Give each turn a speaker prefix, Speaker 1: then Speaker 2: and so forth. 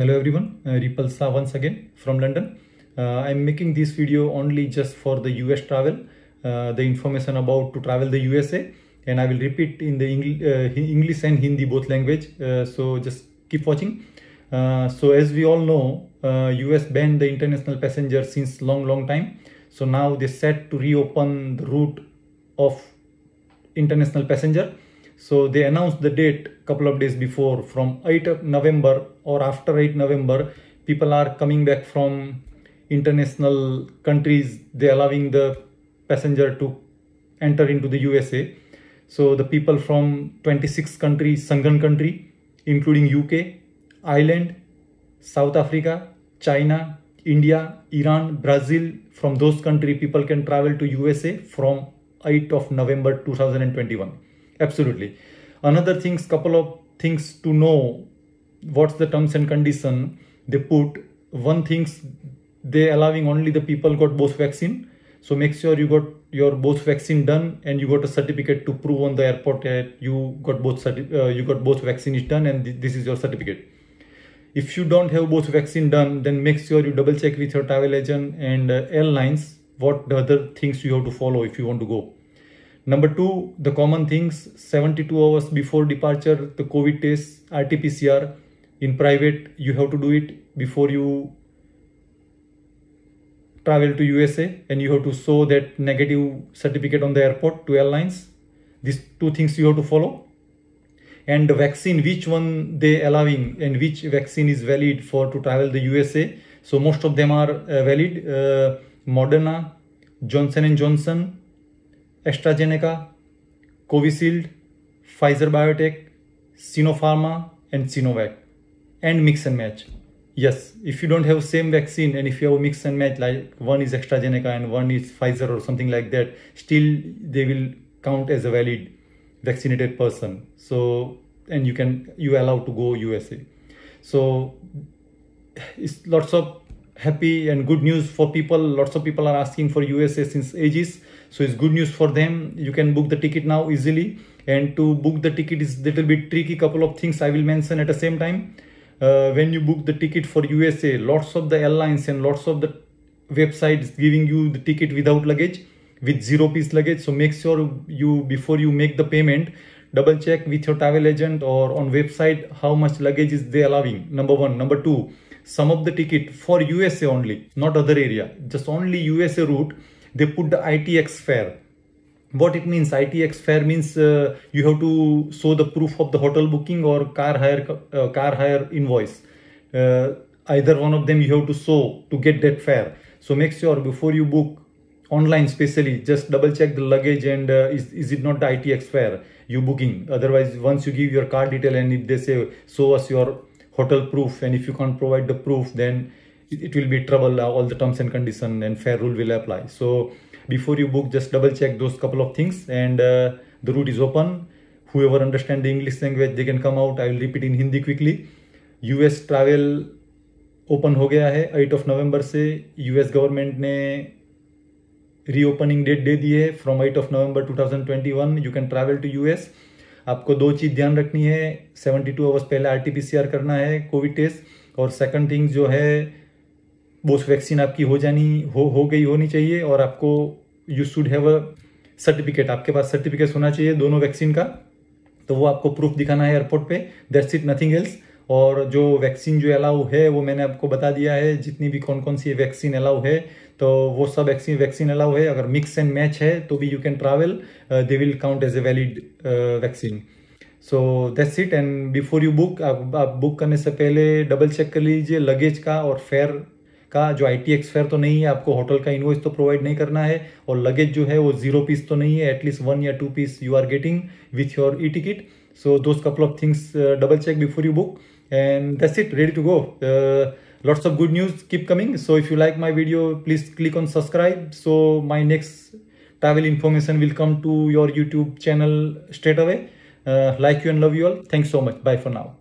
Speaker 1: Hello everyone, uh, Ripalsa once again from London. Uh, I'm making this video only just for the US travel, uh, the information about to travel the USA and I will repeat in the Engl uh, English and Hindi both language. Uh, so just keep watching. Uh, so as we all know, US uh, banned the international passenger since long long time. So now they set to reopen the route of international passenger so they announced the date a couple of days before from 8 November or after 8 November, people are coming back from international countries. They're allowing the passenger to enter into the USA. So the people from 26 countries, Sangan country, including UK, Ireland, South Africa, China, India, Iran, Brazil, from those country people can travel to USA from 8th of November 2021. Absolutely. Another things, couple of things to know what's the terms and condition they put. One things they allowing only the people got both vaccine. So make sure you got your both vaccine done and you got a certificate to prove on the airport that you got both uh, you got both vaccine is done and th this is your certificate. If you don't have both vaccine done, then make sure you double check with your travel agent and uh, airlines what the other things you have to follow if you want to go. Number two, the common things 72 hours before departure, the COVID test, RT PCR. In private, you have to do it before you travel to USA and you have to show that negative certificate on the airport to airlines. These two things you have to follow. And the vaccine, which one they allowing and which vaccine is valid for to travel the USA. So most of them are uh, valid. Uh, Moderna, Johnson & Johnson, AstraZeneca, Covishield, Pfizer Biotech, Sinopharma and Sinovac and mix and match. Yes, if you don't have same vaccine and if you have mix and match like one is AstraZeneca and one is Pfizer or something like that, still they will count as a valid vaccinated person. So and you can you allow to go USA. So it's lots of happy and good news for people. Lots of people are asking for USA since ages. So it's good news for them. You can book the ticket now easily. And to book the ticket is little bit tricky. Couple of things I will mention at the same time. Uh, when you book the ticket for USA, lots of the airlines and lots of the websites giving you the ticket without luggage, with zero piece luggage. So make sure you, before you make the payment, double check with your travel agent or on website how much luggage is they allowing. Number one. Number two some of the ticket for USA only, not other area, just only USA route, they put the ITX fare. What it means, ITX fare means uh, you have to show the proof of the hotel booking or car hire, uh, car hire invoice. Uh, either one of them you have to show to get that fare. So make sure before you book online specially, just double check the luggage and uh, is, is it not the ITX fare you booking. Otherwise, once you give your car detail and if they say, show us your hotel proof and if you can't provide the proof then it, it will be trouble uh, all the terms and condition and fair rule will apply so before you book just double check those couple of things and uh, the route is open whoever understand the english language they can come out i will repeat in hindi quickly us travel open हो गया है 8 of November से US government ने reopening date दे दी है from eight of November 2021 you can travel to US आपको दो चीज़ ध्यान रखनी है 72 टू आवर्स पहले आर करना है कोविड टेस्ट और सेकंड थिंग जो है बोस्ट वैक्सीन आपकी हो जानी हो हो गई होनी चाहिए और आपको you should have a certificate आपके पास सर्टिफिकेट होना चाहिए दोनों वैक्सीन का तो वो आपको प्रूफ दिखाना है एयरपोर्ट पे दैट्स इट नथिंग एल्स और जो वैक्सीन जो अलाउ है वो मैंने आपको बता दिया है जितनी भी कौन कौन सी वैक्सीन अलाउ है तो वो सब वैक्सीन वैक्सीन अलाउ है अगर मिक्स एंड मैच है तो भी you can travel they will count as a valid vaccine so that's it and before you book आप, बुक करने से पहले डबल चेक कर लीजिए लगेज का और फेयर का जो आई टी एक्स फेयर तो नहीं है आपको होटल का इन्वॉइस तो प्रोवाइड नहीं करना है और लगेज जो है वो जीरो पीस तो नहीं है एटलीस्ट वन या two piece you are getting with your e ticket so those couple of things double check before you book and that's it ready to go uh, lots of good news keep coming so if you like my video please click on subscribe so my next travel information will come to your youtube channel straight away uh, like you and love you all thanks so much bye for now